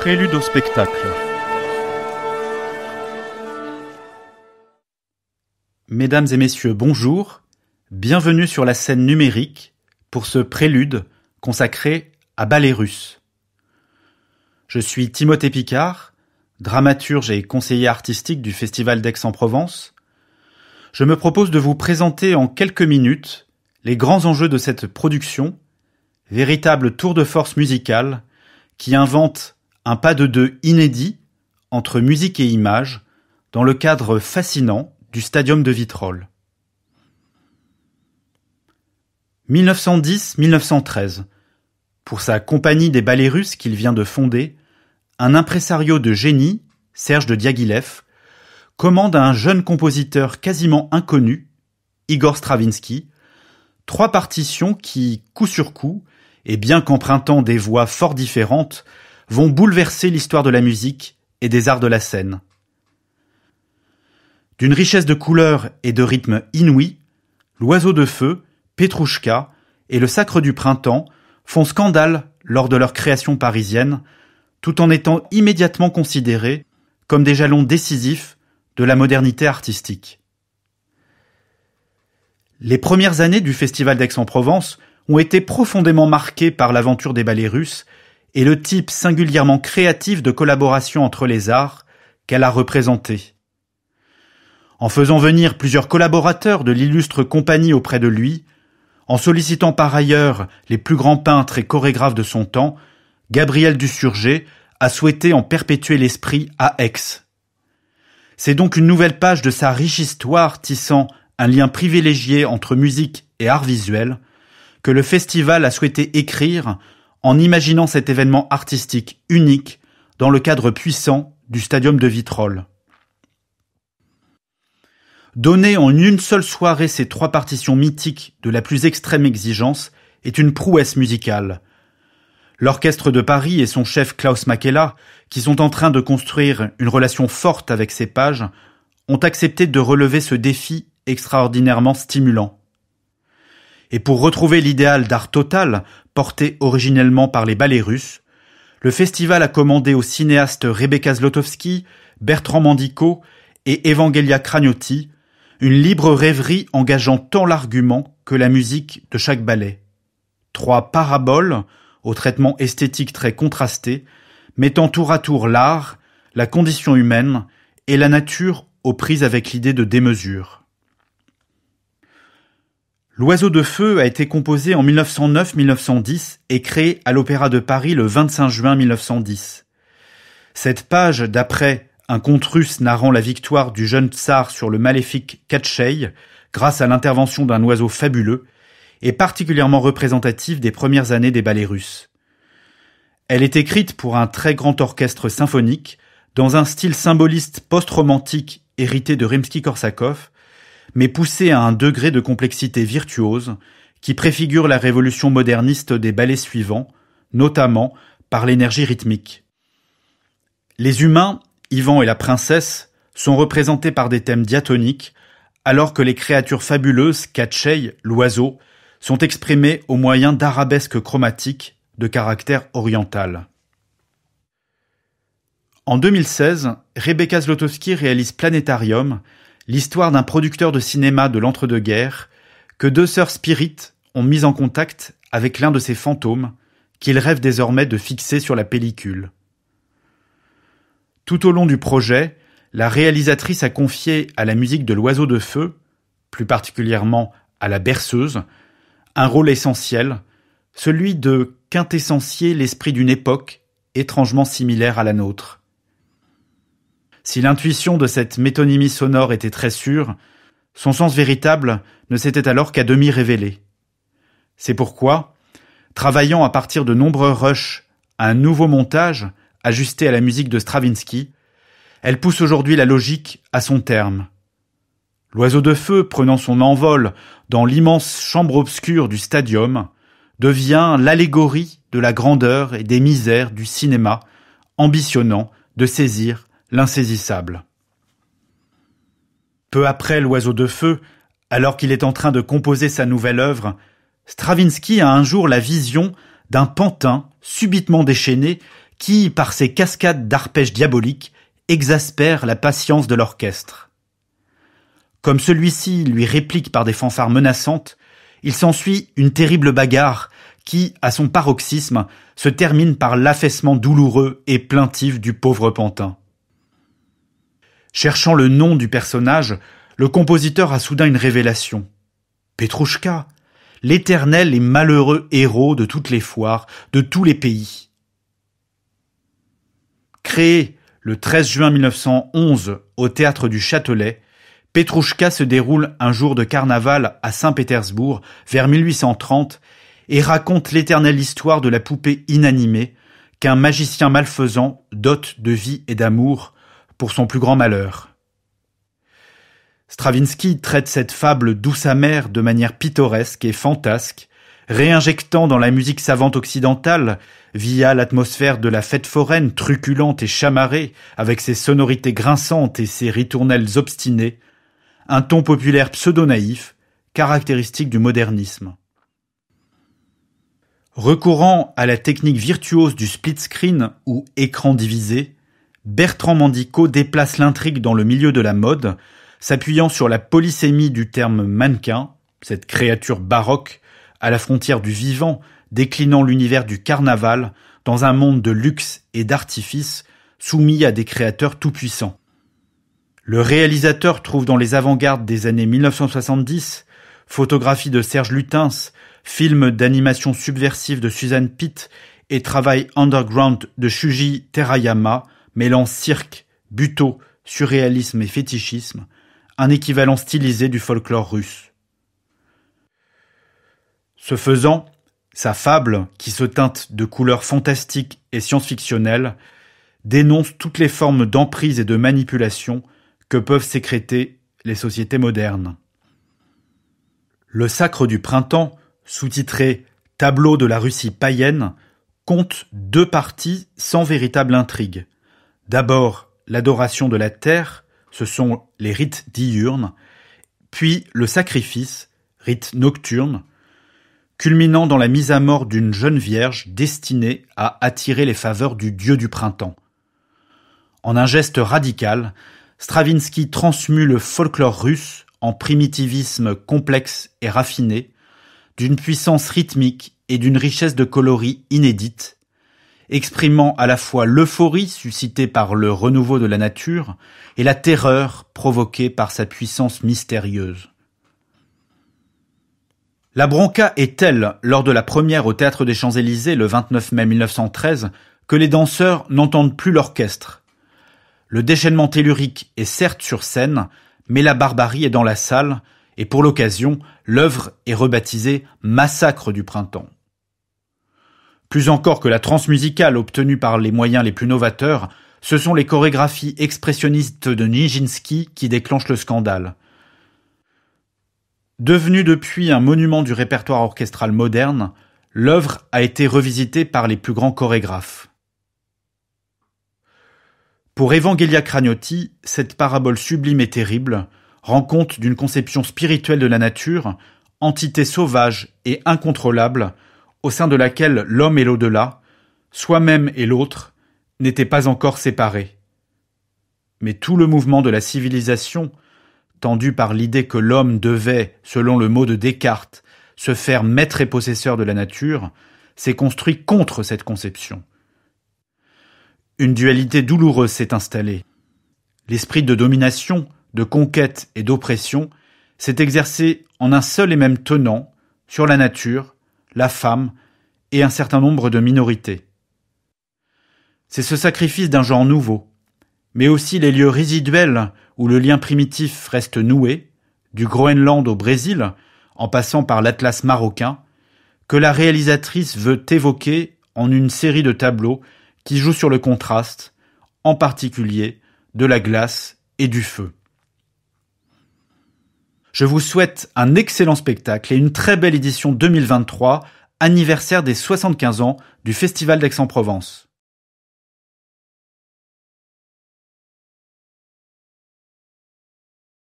Prélude au spectacle. Mesdames et messieurs, bonjour. Bienvenue sur la scène numérique pour ce prélude consacré à ballet russe. Je suis Timothée Picard, dramaturge et conseiller artistique du Festival d'Aix-en-Provence. Je me propose de vous présenter en quelques minutes les grands enjeux de cette production, véritable tour de force musicale qui invente un pas de deux inédit entre musique et image dans le cadre fascinant du Stadium de Vitrolles. 1910-1913. Pour sa compagnie des ballets russes qu'il vient de fonder, un impresario de génie, Serge de Diaghilev, commande à un jeune compositeur quasiment inconnu, Igor Stravinsky, trois partitions qui, coup sur coup, et bien qu'empruntant des voix fort différentes, vont bouleverser l'histoire de la musique et des arts de la scène. D'une richesse de couleurs et de rythmes inouïs, l'oiseau de feu, Petrouchka et le Sacre du Printemps font scandale lors de leur création parisienne, tout en étant immédiatement considérés comme des jalons décisifs de la modernité artistique. Les premières années du Festival d'Aix-en-Provence ont été profondément marquées par l'aventure des ballets russes et le type singulièrement créatif de collaboration entre les arts qu'elle a représenté. En faisant venir plusieurs collaborateurs de l'illustre compagnie auprès de lui, en sollicitant par ailleurs les plus grands peintres et chorégraphes de son temps, Gabriel Dussurger a souhaité en perpétuer l'esprit à Aix. C'est donc une nouvelle page de sa riche histoire tissant un lien privilégié entre musique et art visuel que le festival a souhaité écrire en imaginant cet événement artistique unique dans le cadre puissant du Stadium de Vitrolles. Donner en une seule soirée ces trois partitions mythiques de la plus extrême exigence est une prouesse musicale. L'orchestre de Paris et son chef Klaus Makela, qui sont en train de construire une relation forte avec ces pages, ont accepté de relever ce défi extraordinairement stimulant et pour retrouver l'idéal d'art total porté originellement par les ballets russes, le festival a commandé aux cinéastes Rebecca Zlotowski, Bertrand Mandico et Evangelia Cragnotti une libre rêverie engageant tant l'argument que la musique de chaque ballet. Trois paraboles, au traitement esthétique très contrasté, mettant tour à tour l'art, la condition humaine et la nature aux prises avec l'idée de démesure. L'Oiseau de Feu a été composé en 1909-1910 et créé à l'Opéra de Paris le 25 juin 1910. Cette page d'après un conte russe narrant la victoire du jeune tsar sur le maléfique Katchei, grâce à l'intervention d'un oiseau fabuleux, est particulièrement représentative des premières années des ballets russes. Elle est écrite pour un très grand orchestre symphonique, dans un style symboliste post-romantique hérité de Rimsky-Korsakov, mais poussé à un degré de complexité virtuose qui préfigure la révolution moderniste des ballets suivants, notamment par l'énergie rythmique. Les humains, Ivan et la princesse, sont représentés par des thèmes diatoniques, alors que les créatures fabuleuses, Katchei, l'oiseau, sont exprimées au moyen d'arabesques chromatiques de caractère oriental. En 2016, Rebecca Zlotowski réalise Planétarium, l'histoire d'un producteur de cinéma de l'entre-deux-guerres que deux sœurs spirites ont mis en contact avec l'un de ces fantômes qu'il rêve désormais de fixer sur la pellicule. Tout au long du projet, la réalisatrice a confié à la musique de l'oiseau de feu, plus particulièrement à la berceuse, un rôle essentiel, celui de quintessencier l'esprit d'une époque étrangement similaire à la nôtre si l'intuition de cette métonymie sonore était très sûre, son sens véritable ne s'était alors qu'à demi révélé. C'est pourquoi, travaillant à partir de nombreux rushs à un nouveau montage ajusté à la musique de Stravinsky, elle pousse aujourd'hui la logique à son terme. L'oiseau de feu, prenant son envol dans l'immense chambre obscure du stadium, devient l'allégorie de la grandeur et des misères du cinéma, ambitionnant de saisir l'insaisissable. Peu après l'oiseau de feu, alors qu'il est en train de composer sa nouvelle œuvre, Stravinsky a un jour la vision d'un pantin subitement déchaîné qui, par ses cascades d'arpèges diaboliques, exaspère la patience de l'orchestre. Comme celui-ci lui réplique par des fanfares menaçantes, il s'ensuit une terrible bagarre qui, à son paroxysme, se termine par l'affaissement douloureux et plaintif du pauvre pantin. Cherchant le nom du personnage, le compositeur a soudain une révélation. Petrouchka, l'éternel et malheureux héros de toutes les foires, de tous les pays. Créé le 13 juin 1911 au théâtre du Châtelet, Petrouchka se déroule un jour de carnaval à Saint-Pétersbourg vers 1830 et raconte l'éternelle histoire de la poupée inanimée qu'un magicien malfaisant dote de vie et d'amour pour son plus grand malheur. Stravinsky traite cette fable douce amère de manière pittoresque et fantasque, réinjectant dans la musique savante occidentale, via l'atmosphère de la fête foraine truculente et chamarrée, avec ses sonorités grinçantes et ses ritournelles obstinées, un ton populaire pseudo-naïf, caractéristique du modernisme. Recourant à la technique virtuose du split screen ou écran divisé, Bertrand Mandico déplace l'intrigue dans le milieu de la mode, s'appuyant sur la polysémie du terme mannequin, cette créature baroque, à la frontière du vivant, déclinant l'univers du carnaval dans un monde de luxe et d'artifice soumis à des créateurs tout-puissants. Le réalisateur trouve dans les avant-gardes des années 1970, photographies de Serge Lutens, films d'animation subversive de Suzanne Pitt et travail underground de Shuji Terayama, mêlant cirque, buto, surréalisme et fétichisme, un équivalent stylisé du folklore russe. Ce faisant, sa fable, qui se teinte de couleurs fantastiques et science-fictionnelles, dénonce toutes les formes d'emprise et de manipulation que peuvent sécréter les sociétés modernes. Le Sacre du Printemps, sous-titré Tableau de la Russie païenne, compte deux parties sans véritable intrigue. D'abord, l'adoration de la terre, ce sont les rites diurnes, puis le sacrifice, rite nocturne, culminant dans la mise à mort d'une jeune vierge destinée à attirer les faveurs du dieu du printemps. En un geste radical, Stravinsky transmue le folklore russe en primitivisme complexe et raffiné, d'une puissance rythmique et d'une richesse de coloris inédite, exprimant à la fois l'euphorie suscitée par le renouveau de la nature et la terreur provoquée par sa puissance mystérieuse. La bronca est telle, lors de la première au Théâtre des Champs-Élysées le 29 mai 1913, que les danseurs n'entendent plus l'orchestre. Le déchaînement tellurique est certes sur scène, mais la barbarie est dans la salle, et pour l'occasion, l'œuvre est rebaptisée Massacre du printemps. Plus encore que la trance musicale obtenue par les moyens les plus novateurs, ce sont les chorégraphies expressionnistes de Nijinsky qui déclenchent le scandale. Devenu depuis un monument du répertoire orchestral moderne, l'œuvre a été revisitée par les plus grands chorégraphes. Pour Evangelia Cragnotti, cette parabole sublime et terrible rend compte d'une conception spirituelle de la nature, entité sauvage et incontrôlable, au sein de laquelle l'homme et l'au-delà, soi-même et l'autre, n'étaient pas encore séparés. Mais tout le mouvement de la civilisation, tendu par l'idée que l'homme devait, selon le mot de Descartes, se faire maître et possesseur de la nature, s'est construit contre cette conception. Une dualité douloureuse s'est installée. L'esprit de domination, de conquête et d'oppression s'est exercé en un seul et même tenant, sur la nature, la femme et un certain nombre de minorités. C'est ce sacrifice d'un genre nouveau, mais aussi les lieux résiduels où le lien primitif reste noué, du Groenland au Brésil, en passant par l'Atlas marocain, que la réalisatrice veut évoquer en une série de tableaux qui jouent sur le contraste, en particulier de la glace et du feu. Je vous souhaite un excellent spectacle et une très belle édition 2023, anniversaire des 75 ans du Festival d'Aix-en-Provence.